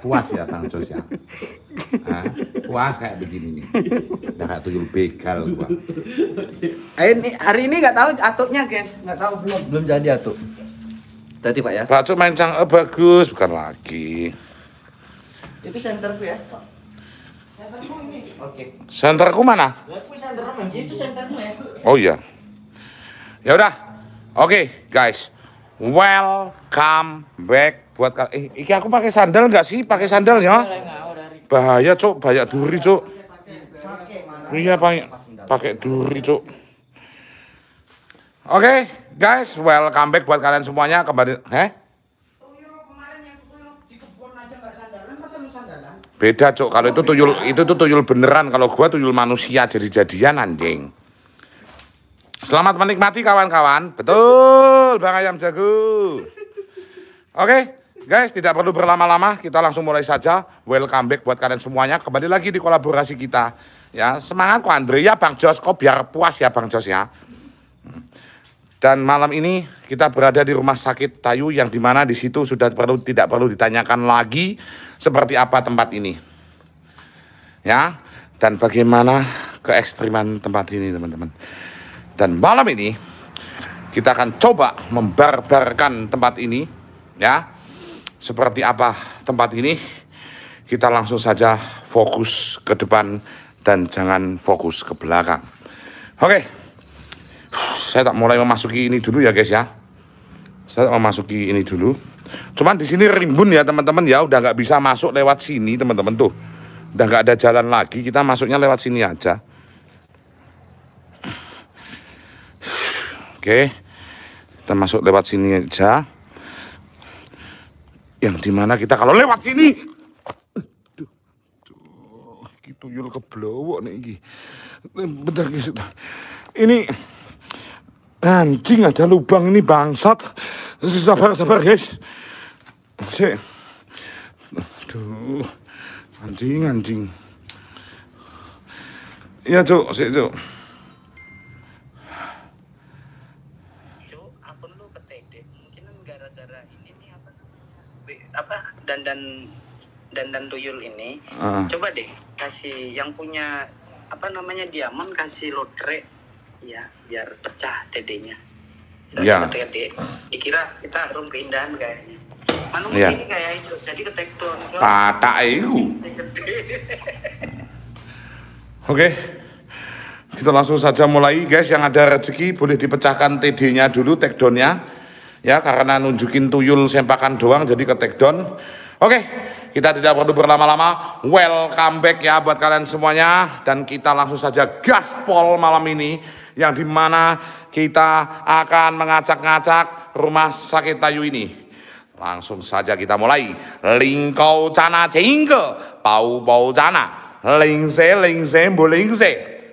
puas ya Kang Jos ya. Hah? Puas kayak begini nih. Udah kayak tuyul begal gua. Eh, ini hari ini nggak tahu atuknya, guys. Nggak tahu belum belum jadi atuk. Tadi Pak ya. Pak Cuk main cang eh, bagus bukan lagi. Itu senterku ya, Pak. Senterku ini. Oke. Senterku mana? Senterku, ya, itu senterku ya. ya. Oh iya. Ya udah. Oke, okay, guys welcome back buat kalian. Eh, iki aku pakai sandal nggak sih? Pakai sandal ya? Bahaya, cok Banyak duri, cok Iya, pakai pakai duri, cok Oke, okay, guys, welcome back buat kalian semuanya kembali heh. Beda, cok Kalau itu tuyul itu tuh tuyul beneran, kalau gua tuyul manusia jadi jadian anjing. Selamat menikmati kawan-kawan. Betul, Bang Ayam Jago. Oke, okay, guys, tidak perlu berlama-lama, kita langsung mulai saja. Welcome back buat kalian semuanya. Kembali lagi di kolaborasi kita. Ya, semangat kok Andre ya Bang Jos, kok biar puas ya Bang Jos ya. Dan malam ini kita berada di rumah sakit Tayu yang dimana di situ sudah perlu tidak perlu ditanyakan lagi seperti apa tempat ini. Ya, dan bagaimana keekstriman tempat ini teman-teman. Dan malam ini kita akan coba membarbarkan tempat ini ya. Seperti apa tempat ini? Kita langsung saja fokus ke depan dan jangan fokus ke belakang. Oke. Saya tak mulai memasuki ini dulu ya guys ya. Saya tak memasuki ini dulu. Cuman di sini rimbun ya teman-teman ya, udah nggak bisa masuk lewat sini teman-teman tuh. Udah nggak ada jalan lagi, kita masuknya lewat sini aja. Oke. Kita masuk lewat sini aja. Yang dimana kita kalau lewat sini. itu gitu yul keblowok nih ini. Bentar guys. Ini anjing ada lubang ini bangsat. Sabar sabar guys. si. Aduh. Anjing anjing. Iya, cok, si cok. dan dan dan dan tuyul ini uh. coba deh kasih yang punya apa namanya diamond kasih lotre ya biar pecah TD-nya ya. Yeah. TD dikira kita harum keindahan kayaknya mana ya. mungkin yeah. ini kayak itu jadi ketekton patah itu oke kita langsung saja mulai guys yang ada rezeki boleh dipecahkan TD-nya dulu takedown-nya ya karena nunjukin tuyul sempakan doang jadi ke takedown Oke, kita tidak perlu berlama-lama. Welcome back ya buat kalian semuanya. Dan kita langsung saja gaspol malam ini. Yang dimana kita akan mengacak-ngacak rumah sakit Tayu ini. Langsung saja kita mulai. Lingkau cana cingke, bau bau cana. Lingse lingse bulingse.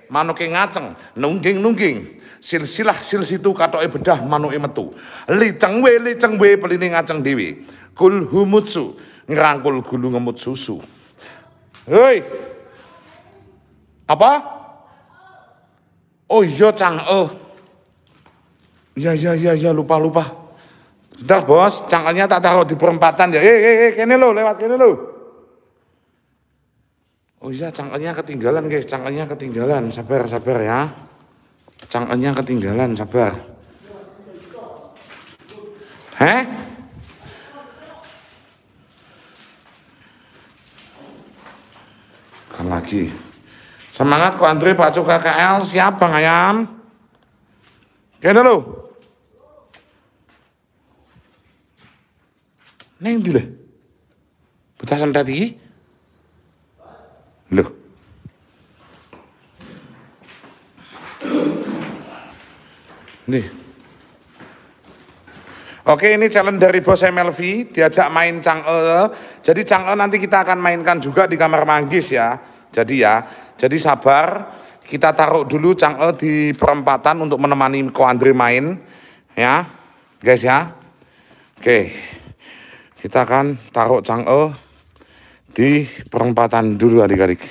Manuke ngaceng, nungging nungging silsilah silsitu katoe bedah manuke metu liceng we liceng we pelini ngaceng dewi. kul humutsu ngerangkul gulu ngemut susu. Hei. Apa? Oh iya Cang Oh, Ya ya ya ya lupa lupa. Bentar bos, cangkalnya tak taruh di perempatan ya. Eh eh eh kene lo lewat kene lo. Oh iya cangkalnya ketinggalan guys, cangkalnya ketinggalan. Sabar sabar ya. Cangkalnya ketinggalan, sabar. Hah? lagi. Semangat kok Andre Cuka KKL siap Bang Ayam. Kene lho. Neng ndi lho? Bocah sentet iki. Nih. Oke, ini challenge dari bos MLV, diajak main Chang'e. Jadi Chang'e nanti kita akan mainkan juga di kamar manggis ya. Jadi ya, jadi sabar. Kita taruh dulu Chang'e di perempatan untuk menemani Ko Andri main. Ya, guys ya. Oke, kita akan taruh Chang'e di perempatan dulu adik-adik.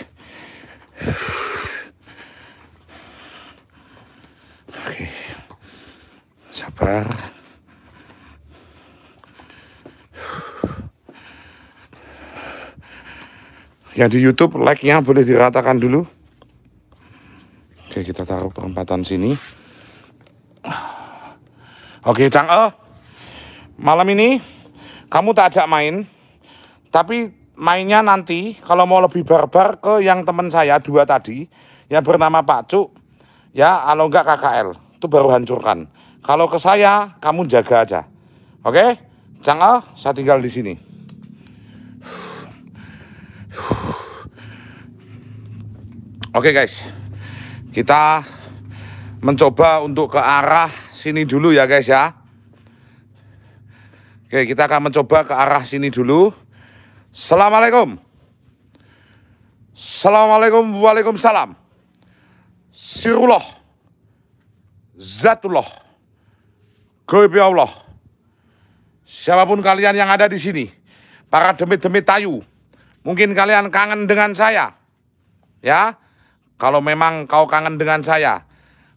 Oke, sabar. Yang di YouTube like-nya boleh diratakan dulu. Oke, kita taruh perempatan sini. Oke, Cang E. Malam ini kamu tak ajak main. Tapi mainnya nanti kalau mau lebih barbar ke yang teman saya dua tadi yang bernama Pak Cuk ya kalau enggak KKL itu baru hancurkan. Kalau ke saya kamu jaga aja. Oke? Cang E, saya tinggal di sini. Oke guys, kita mencoba untuk ke arah sini dulu ya guys ya. Oke, kita akan mencoba ke arah sini dulu. Assalamualaikum. Assalamualaikum Waalaikumsalam. Sirullah. Zatullah. Goibi Allah. Siapapun kalian yang ada di sini. Para demit-demit tayu. Mungkin kalian kangen dengan saya. Ya. Kalau memang kau kangen dengan saya,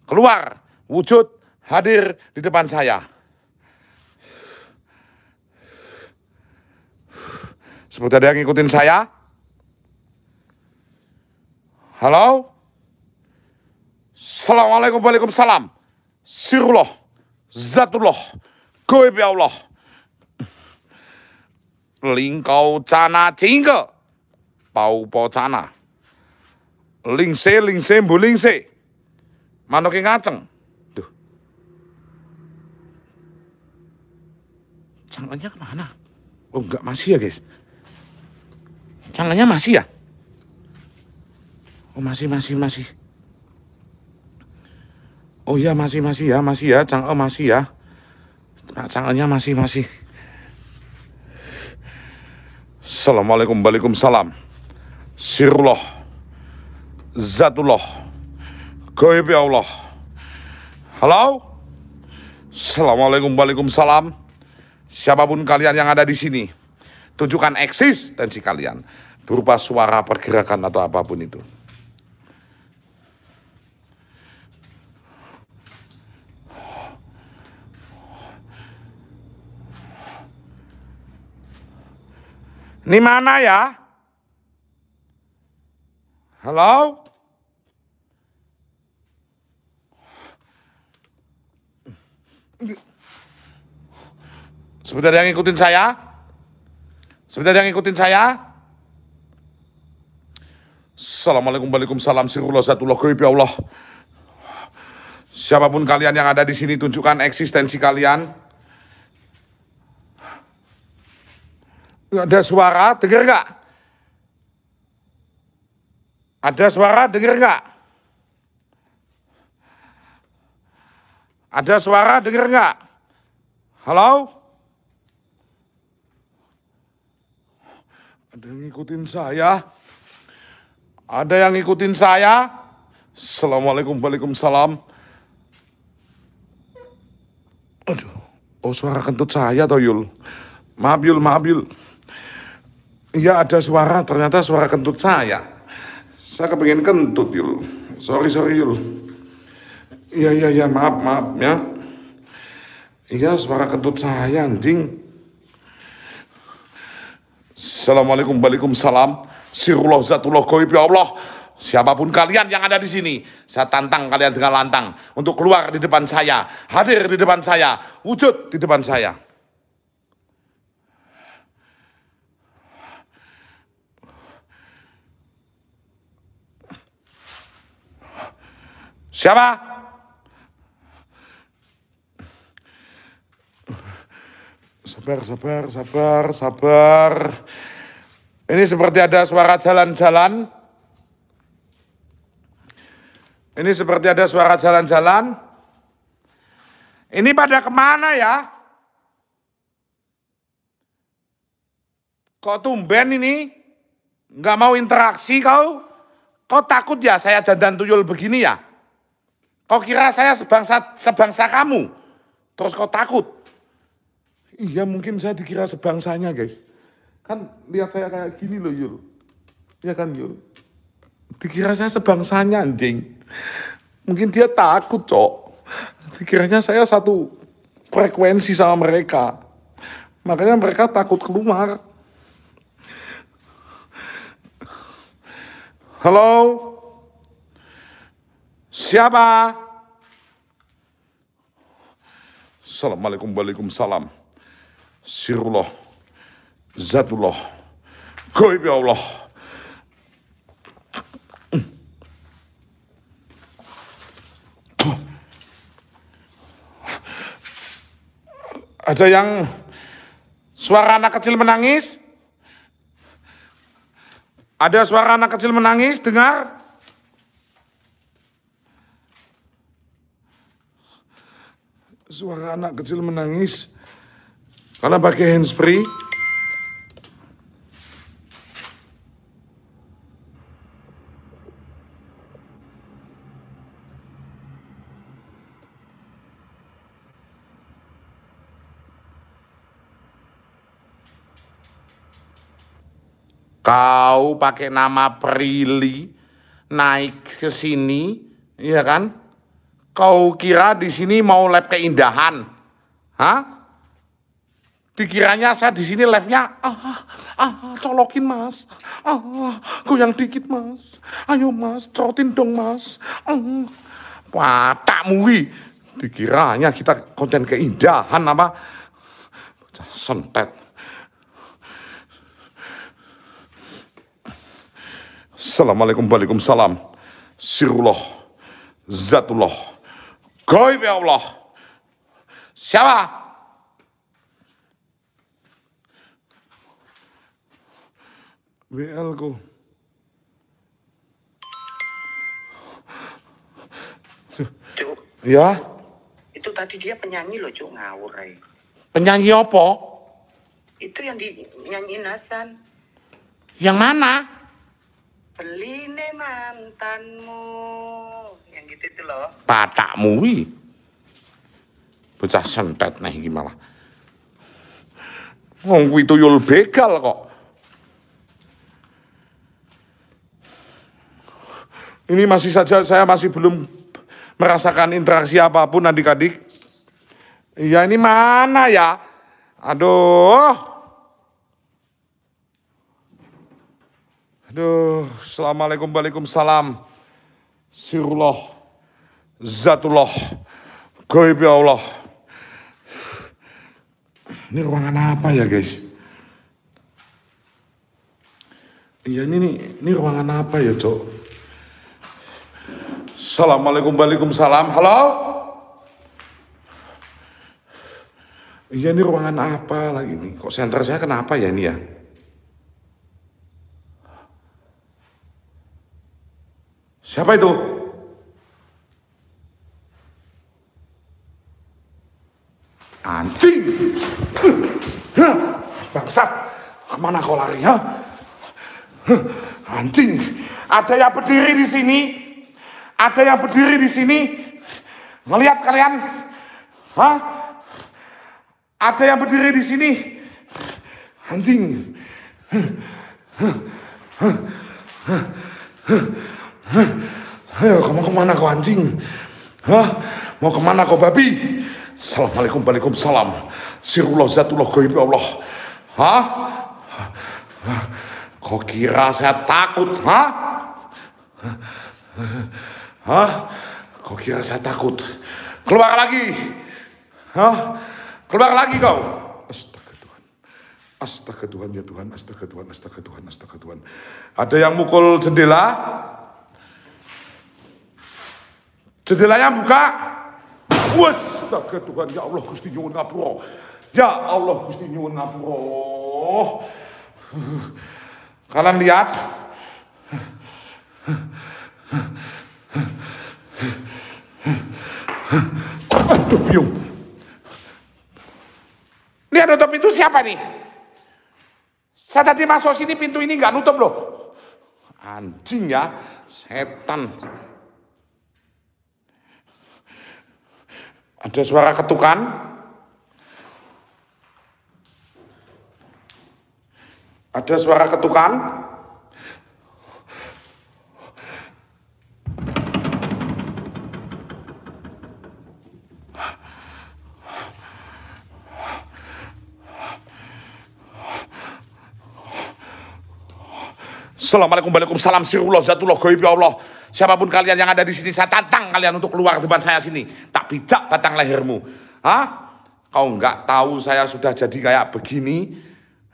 keluar, wujud, hadir di depan saya. Seperti ada yang ngikutin saya? Halo? Assalamualaikum waalaikumsalam. Sirullah, Zatullah, Goib ya Allah. Lingkau cana cingke, pau po cana lingse lingse bu lingse ke ngaceng duh cangkangnya kemana oh enggak masih ya guys cangkangnya masih ya oh masih masih masih oh iya masih masih ya masih ya cang oh masih ya nah, cangkangnya masih masih Assalamualaikum Waalaikumsalam sirloh. Zatullah Goib ya Allah Halo Assalamualaikum Waalaikumsalam Siapapun kalian yang ada di sini Tunjukkan eksistensi kalian Berupa suara pergerakan atau apapun itu Ini mana ya? Hello? Sebentar yang ngikutin saya. Sebentar yang ngikutin saya. Assalamualaikum waalaikumsalam sirullah satullah gaib Allah. Siapapun kalian yang ada di sini tunjukkan eksistensi kalian. Ada suara, dengar gak? Ada suara dengar nggak? Ada suara dengar nggak? Halo? Ada yang ngikutin saya? Ada yang ngikutin saya? Assalamualaikum, waalaikumsalam. Aduh, oh suara kentut saya toh Yul. Maaf Yul, maaf Yul. Iya ada suara, ternyata suara kentut saya. Saya kepengen kentut Yul. Sorry, sorry Yul. Iya, iya, iya, maaf, maaf ya. Iya, suara kentut saya anjing. Assalamualaikum, salam Sirullah zatullah goib ya Allah. Siapapun kalian yang ada di sini, saya tantang kalian dengan lantang untuk keluar di depan saya, hadir di depan saya, wujud di depan saya. Siapa? Sabar, sabar, sabar, sabar. Ini seperti ada suara jalan-jalan. Ini seperti ada suara jalan-jalan. Ini pada kemana ya? Kok tumben ini? Nggak mau interaksi kau? Kau takut ya saya dandan tuyul begini ya? Kau kira saya sebangsa sebangsa kamu? Terus kau takut? Iya mungkin saya dikira sebangsanya guys. Kan lihat saya kayak gini loh Yul. Iya kan Yul? Dikira saya sebangsanya anjing. Mungkin dia takut cok. Dikiranya saya satu frekuensi sama mereka. Makanya mereka takut keluar. Halo? Siapa? Assalamualaikum waalaikumsalam. Sirullah. Zatullah. Goib ya Allah. Ada yang suara anak kecil menangis? Ada suara anak kecil menangis, dengar? suara anak kecil menangis karena pakai handsfree. Kau pakai nama Prilly naik ke sini, iya kan? Kau kira di sini mau lab keindahan? Hah? Dikiranya saya di sini live-nya, ah, ah, ah, colokin mas, ah, ah, goyang dikit mas, ayo mas, cerotin dong mas, ah. Wah, mui. Dikiranya kita konten keindahan apa? Sentet. Assalamualaikum, waalaikumsalam. Sirullah, Zatullah. Goib ya Allah. Siapa? WL ku. Cuk. Ya? Itu tadi dia penyanyi loh, Cuk. Ngawur, Ray. Eh. Penyanyi apa? Itu yang dinyanyiin Hasan. Yang mana? Peline mantanmu yang gitu itu loh. Bocah sentet nih iki malah. Wong kuwi tuyul begal kok. Ini masih saja saya masih belum merasakan interaksi apapun adik-adik. Ya ini mana ya? Aduh. Aduh, Assalamualaikum, Waalaikumsalam. Sirullah, Zatullah, goib ya Allah. Ini ruangan apa ya guys? Iya ini, ini, ini ruangan apa ya cok? Assalamualaikum waalaikumsalam, halo? Iya ini ruangan apa lagi nih? Kok senter saya kenapa ya ini ya? Siapa itu? Anjing! Bangsat! Kemana kau lari, ya? Anjing! Ada yang berdiri di sini. Ada yang berdiri di sini. Ngelihat kalian. Hah? Ada yang berdiri di sini. Anjing. Huh. Hah? Ayo, kamu kemana kau anjing? Hah? Mau kemana kau babi? Assalamualaikum, balikum salam. Sirullah zatullah goib ya Allah. Hah? Kau kira saya takut, Hah? Hah? Kau kira saya takut? Keluar lagi. Hah? Keluar lagi kau. Astaga Tuhan. Astaga Tuhan ya Tuhan, astaga Tuhan, astaga Tuhan, astaga Tuhan. Ada yang mukul jendela? jendelanya buka. Wes, tak Tuhan, ya Allah Gusti nyuwun ngapura. Ya Allah Gusti nyuwun ngapura. Kalian lihat Aduh, Lihat nutup itu siapa nih? Saya tadi masuk sini pintu ini nggak nutup loh. Anjing ya, setan. Ada suara ketukan. Ada suara ketukan. Assalamualaikum salam sirullah, zatullah goib ya Allah. Siapapun kalian yang ada di sini, saya tantang kalian untuk keluar depan saya sini. Tak pijak batang lehermu. Hah? Kau nggak tahu saya sudah jadi kayak begini?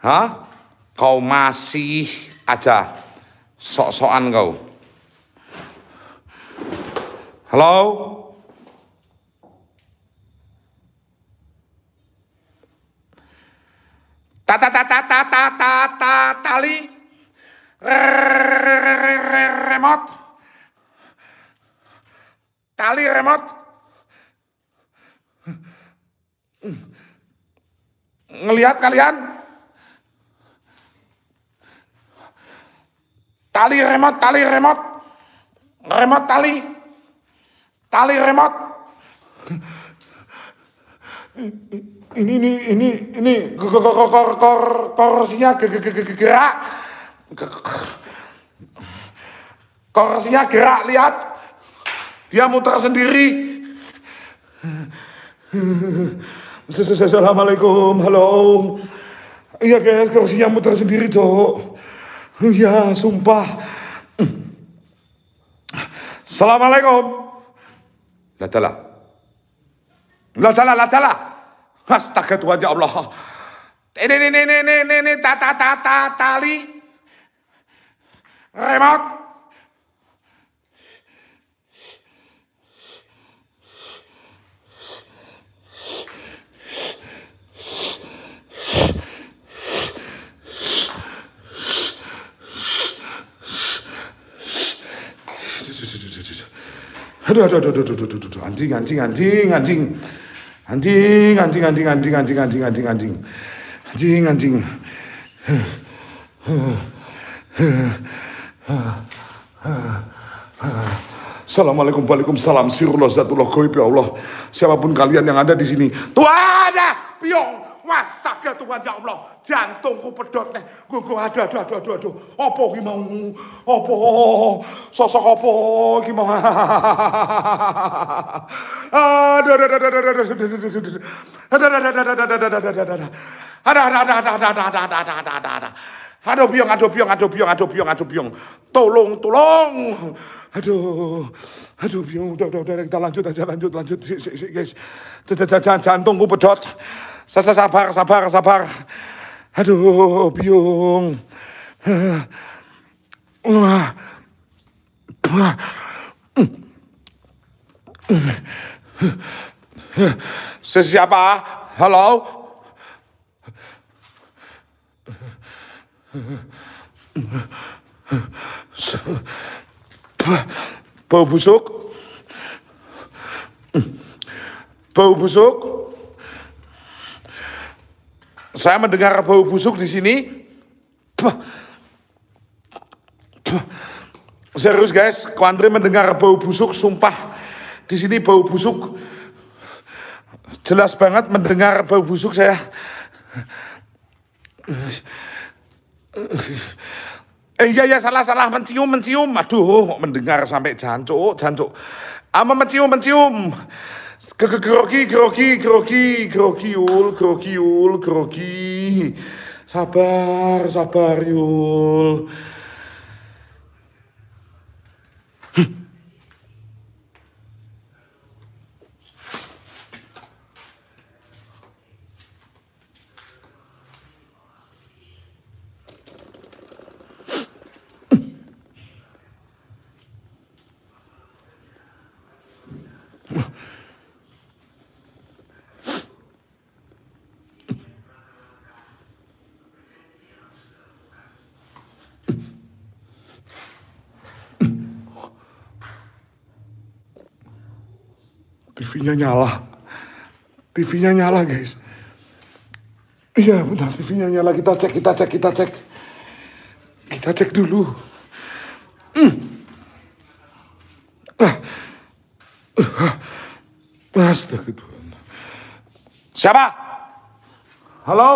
Hah? Kau masih aja sok-sokan kau. Halo? Tata tata tata tata tali. -ta -ta -ta remote. Tali remote. Ngelihat kalian? Tali remote, tali remote. Remote tali. Tali remote. Ini ini ini ini kor gerak. Korsinya gerak, lihat. Dia muter sendiri. Assalamualaikum, halo. Iya guys, kursinya muter sendiri, cok. Iya, sumpah. Assalamualaikum. Latala. Latala, latala. Astaga Tuhan ya Allah. Ini, ini, ini, ini, ini, ini, ta, ta, ta, ta, tali. Remote. aduh aduh aduh aduh aduh aduh anjing anjing anjing anjing anjing anjing anjing anjing anjing anjing anjing anjing anjing anjing Assalamualaikum Waalaikumsalam Sirullah Zatullah Goib ya Allah Siapapun kalian yang ada di sini tuh ada Piong Wastaga Tuhan ya Allah, jantungku pedot nih. Gue gue aduh aduh aduh aduh aduh. Opo ki mau? Opo? Sosok opo ki mau? Aduh aduh aduh aduh aduh aduh aduh. Aduh aduh aduh aduh aduh aduh aduh aduh. Aduh aduh aduh aduh aduh aduh aduh aduh aduh aduh aduh. Aduh aduh aduh aduh aduh aduh aduh aduh aduh aduh Tolong, tolong. Aduh, aduh Udah, udah, udah. Kita lanjut aja, lanjut, lanjut. guys. Jantungku pedot sabar, sabar, sabar. Aduh, biung. Sesiapa? Halo? Bau busuk? Bau busuk? Saya mendengar bau busuk di sini. Serius guys, Kuandri mendengar bau busuk, sumpah. Di sini bau busuk. Jelas banget mendengar bau busuk saya. Eh, iya, iya, salah, salah. Mencium, mencium. Aduh, mendengar sampai jancuk, jancuk. Ama mencium, mencium. Kroki, kroki, kroki, kroki, ul, kroki, ul, kroki. Sabar, sabar, yul. TV-nya nyala. TV-nya nyala guys. Iya benar TV-nya nyala. Kita cek, kita cek, kita cek. Kita cek dulu. Hmm. Ah. Ah. Astaga Tuhan. Siapa? Halo?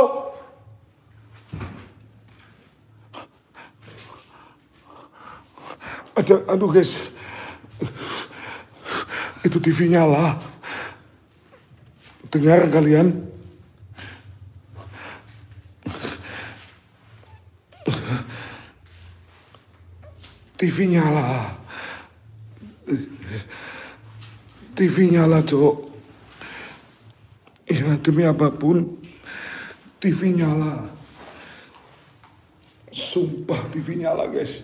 Ada, aduh guys. Itu TV nya nyala. Dengar kalian. TV nyala. TV nyala, Cok. Ya, demi apapun, TV nyala. Sumpah TV nyala, guys.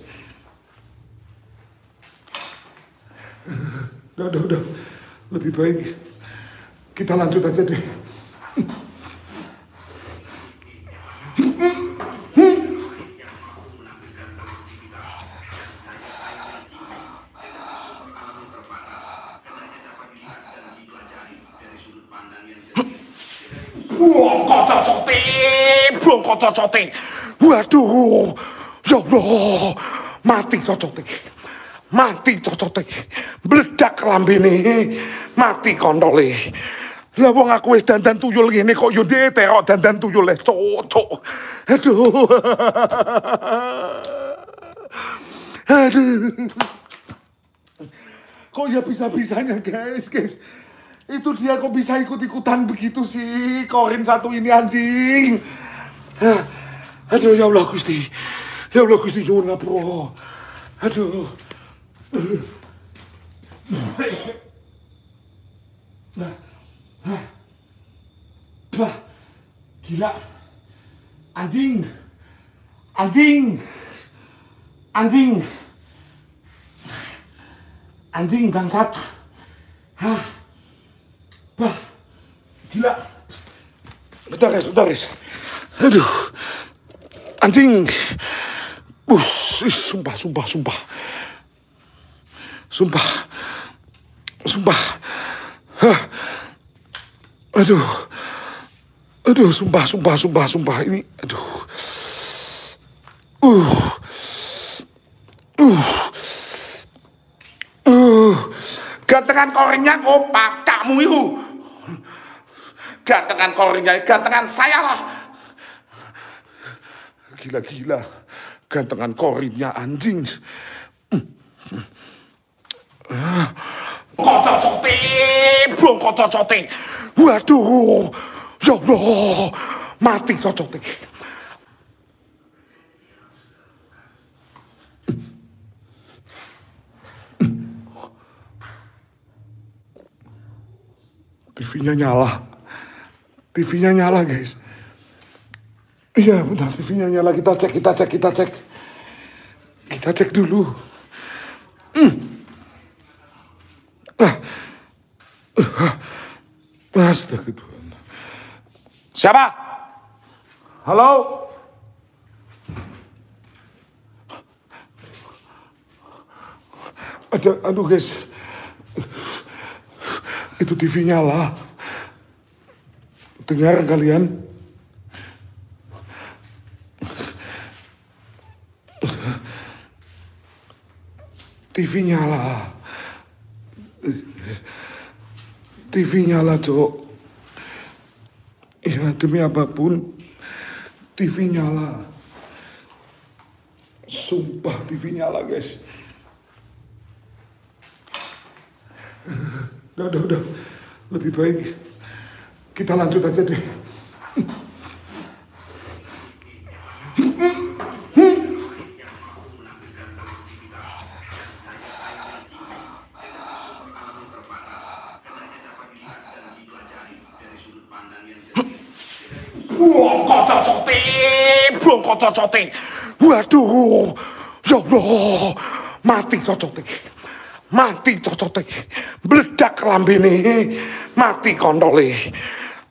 Udah, udah, udah. Lebih baik kita lanjut aja deh. cocote. Waduh, ya Allah, mati cocote. Mati cocote. Bledak lambene, mati kondole. Lah wong aku wis dandan tuyul ngene kok yo ndek terok dandan tuyul le eh, cocok. Aduh. Aduh. Kok ya bisa-bisanya guys, guys. Itu dia kok bisa ikut-ikutan begitu sih, korin satu ini anjing. Ah, aduh ya Allah Gusti. Ya Allah Gusti nyuwun ngapura. Aduh. Bah. Gila. Anjing. Anjing. Anjing. Anjing bangsat. Hah. Bah. Gila. Bentar guys, bentar guys. Aduh. Anjing. Bus, sumpah, sumpah, sumpah. Sumpah. Sumpah. Aduh. Aduh, sumpah, sumpah, sumpah, sumpah. Ini, aduh. Uh. Uh. Uh. Gantengan korengnya kopak, oh, kamu itu. Gantengan korengnya, gantengan saya lah. Gila-gila. Gantengan korinnya anjing. Kocok cote, belum kocok cote. Waduh, ya Allah, mati cocok cocote. TV-nya nyala. TV-nya nyala, guys. Iya, benar, TV-nya nyala. Kita cek, kita cek, kita cek. Kita cek dulu. Astagfirullah. Siapa? Halo? Ada, aduh guys. Itu TV nyala. Dengar kalian. TV nyala. TV nyala, Cok demi apapun TV nyala sumpah TV nyala guys udah udah udah lebih baik kita lanjut aja deh cocote. Waduh, ya Allah, mati cocote. Mati cocote. Bledak rambini, mati kontole.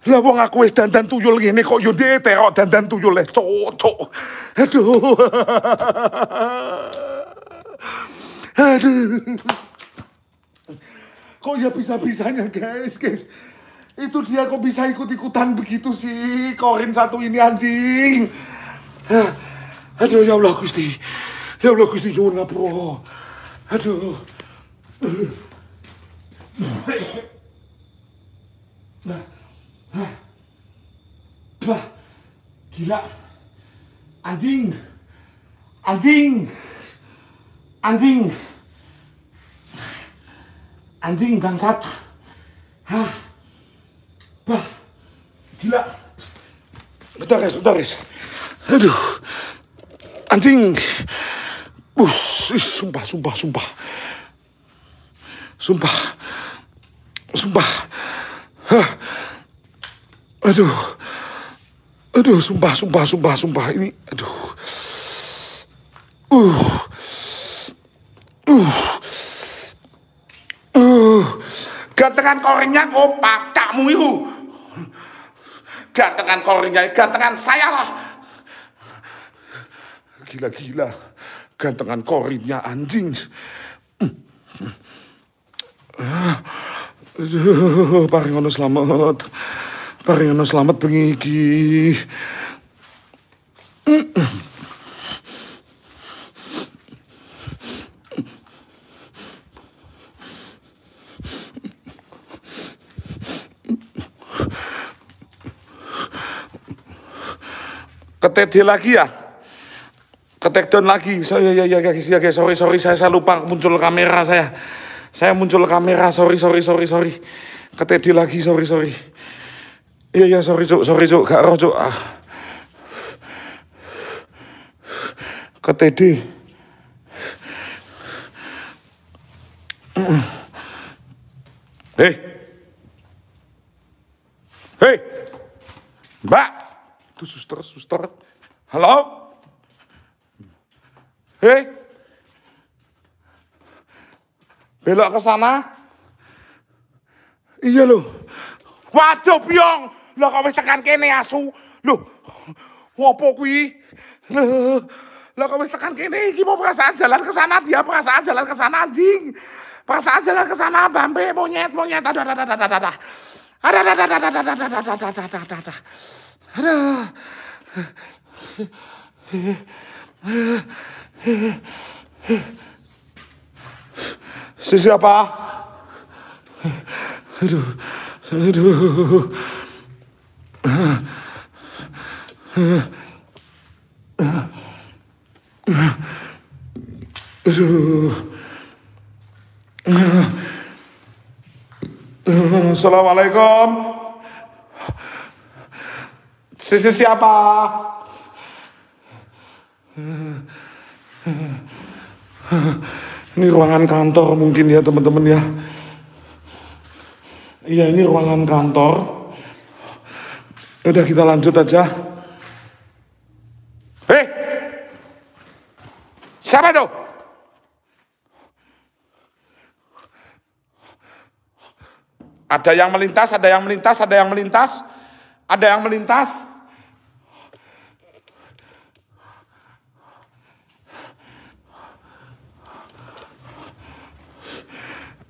Lah wong aku wis dandan tuyul ngene kok yo ndek terok dandan tuyul le eh, cocok. Aduh. Aduh. Kok ya bisa-bisanya guys, guys. Itu dia kok bisa ikut-ikutan begitu sih, korin satu ini anjing. Aduh, ya Allah Gusti. Ya Allah Gusti nyuwun ngapura. Aduh. Bah. Gila. Anjing. Anjing. Anjing. Anjing bangsat. Hah. Bah. Gila. Bentar guys, bentar guys. Aduh, anjing. Bus, sumpah, sumpah, sumpah. Sumpah. Sumpah. Hah. Aduh. Aduh, sumpah, sumpah, sumpah, sumpah. Ini, aduh. Uh. Uh. Uh. Gantengan korengnya kopak, kamu itu. Gantengan korengnya, gantengan saya lah gila-gila. Gantengan korinnya anjing. Aduh, paringono selamat. Paringono selamat bengi iki. lagi ya? ke take down lagi. So, ya ya guys, ya guys, ya, ya, ya, sorry sorry saya, saya lupa muncul kamera saya. Saya muncul kamera, sorry sorry sorry sorry. Ke lagi, sorry sorry. Iya ya sorry cuk, sorry cuk, gak roh cuk. Ah. Ke Hei. Hei. Mbak. Itu suster, suster. Halo? Hei. Belok ke sana. Iya loh. Waduh, piong. Lah kok wis tekan kene asu. Loh. Wopo kuwi? Lah kok wis tekan kene iki mau perasaan jalan ke sana dia perasaan jalan ke sana anjing. Perasaan jalan ke sana bambe monyet monyet ada ada ada ada ada. Ada ada ada ada ada ada ada ada ada ada ada. Ada. Si Siapa? Aduh, aduh. Assalamualaikum. Sisi siapa? Ini ruangan kantor mungkin ya teman-teman ya. Iya ini ruangan kantor. Udah kita lanjut aja. Hei! Siapa tuh? Ada yang melintas, ada yang melintas, ada yang melintas, ada yang melintas.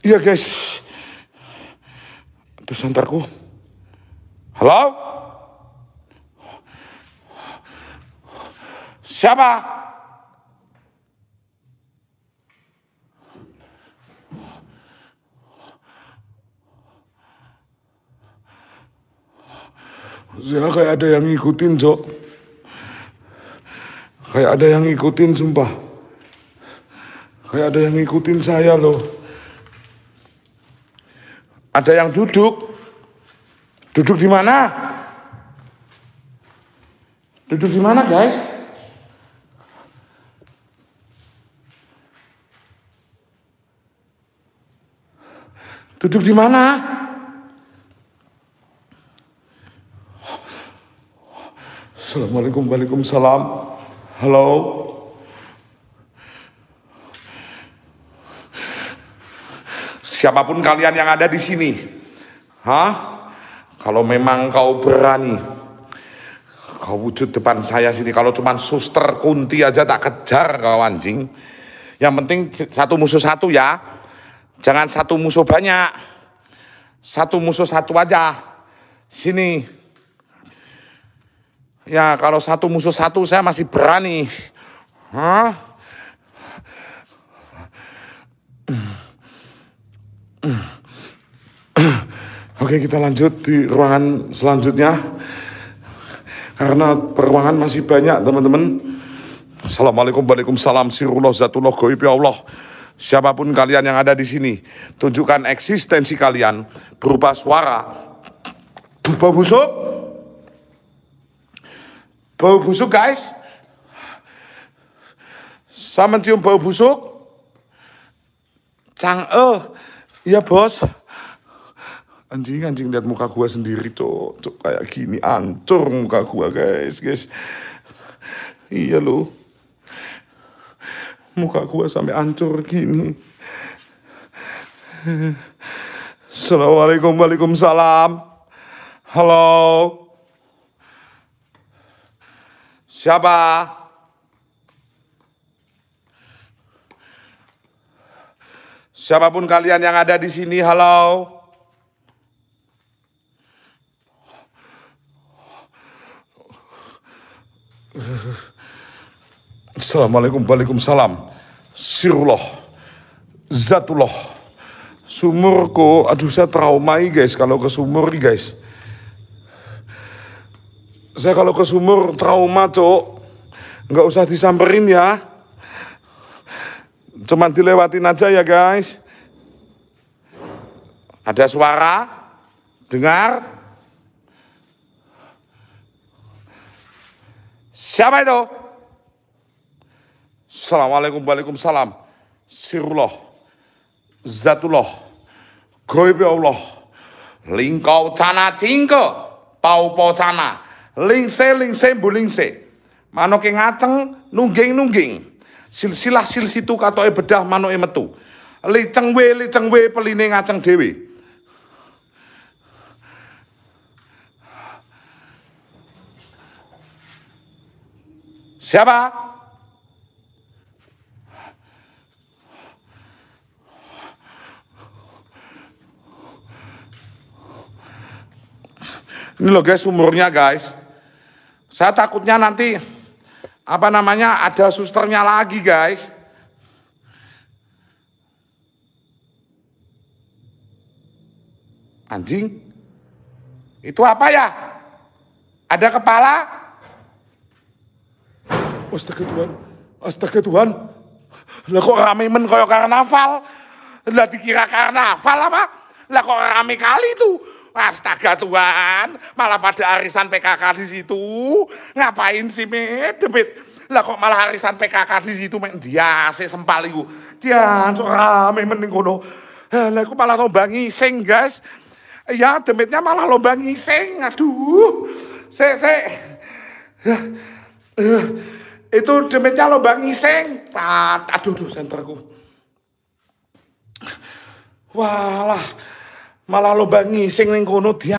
Iya guys. tersantarku. Halo? Siapa? Saya kayak ada yang ngikutin, Jok. Kayak ada yang ngikutin, sumpah. Kayak ada yang ngikutin saya loh. Ada yang duduk. Duduk di mana? Duduk di mana, guys? Duduk di mana? Assalamualaikum, waalaikumsalam. Halo. Siapapun kalian yang ada di sini. Hah? Kalau memang kau berani, kau wujud depan saya sini. Kalau cuma suster kunti aja tak kejar kau anjing. Yang penting satu musuh satu ya. Jangan satu musuh banyak. Satu musuh satu aja. Sini. Ya kalau satu musuh satu saya masih berani. Hah? Oke, kita lanjut di ruangan selanjutnya. Karena peruangan masih banyak, teman-teman. Assalamualaikum, waalaikumsalam, sirullah, zatullah, goib, ya Allah. Siapapun kalian yang ada di sini, tunjukkan eksistensi kalian berupa suara, bau busuk, bau busuk guys. Sama cium bau busuk, cang Iya bos. Anjing anjing lihat muka gua sendiri tuh, tuh kayak gini ancur muka gua guys guys. Iya lo, Muka gua sampai ancur gini. Assalamualaikum waalaikumsalam. Halo. Siapa? Siapapun kalian yang ada di sini, halo. Assalamualaikum, Waalaikumsalam. Sirullah, Zatullah, sumurku. Aduh, saya trauma guys kalau ke sumur nih guys. Saya kalau ke sumur trauma, cok. Nggak usah disamperin ya. Cuman dilewatin aja ya guys. Ada suara, dengar. Siapa itu? Assalamualaikum waalaikumsalam. Sirullah, Zatullah, Goibi ya Allah, Lingkau Cana Cingke, Pau Po Cana, Lingse Lingse Bulingse, Manok ngaceng, Nungging Nungging. Silsilah silsitu e bedah e metu. leceng w peline ngaceng dewi Siapa? Ini loh guys umurnya guys. Saya takutnya nanti apa namanya ada susternya lagi guys. Anjing, itu apa ya? Ada kepala? Astaga Tuhan, astaga Tuhan. Lah kok rame men koyo karnaval? Lah dikira karnaval apa? Lah kok rame kali tuh? Astaga Tuhan, malah pada arisan PKK di situ. Ngapain sih, Med? Demit. Lah kok malah arisan PKK di situ, Met? Dia sih sempal itu. Dian, so rame mending kono. Eh, lah aku malah lomba ngising, guys. Ya, demitnya malah lomba ngising. Aduh. Se, se. Eh, eh. Itu demitnya lomba ngising. Aduh, aduh, senterku. Walah. Malah lomba sing ning kono dia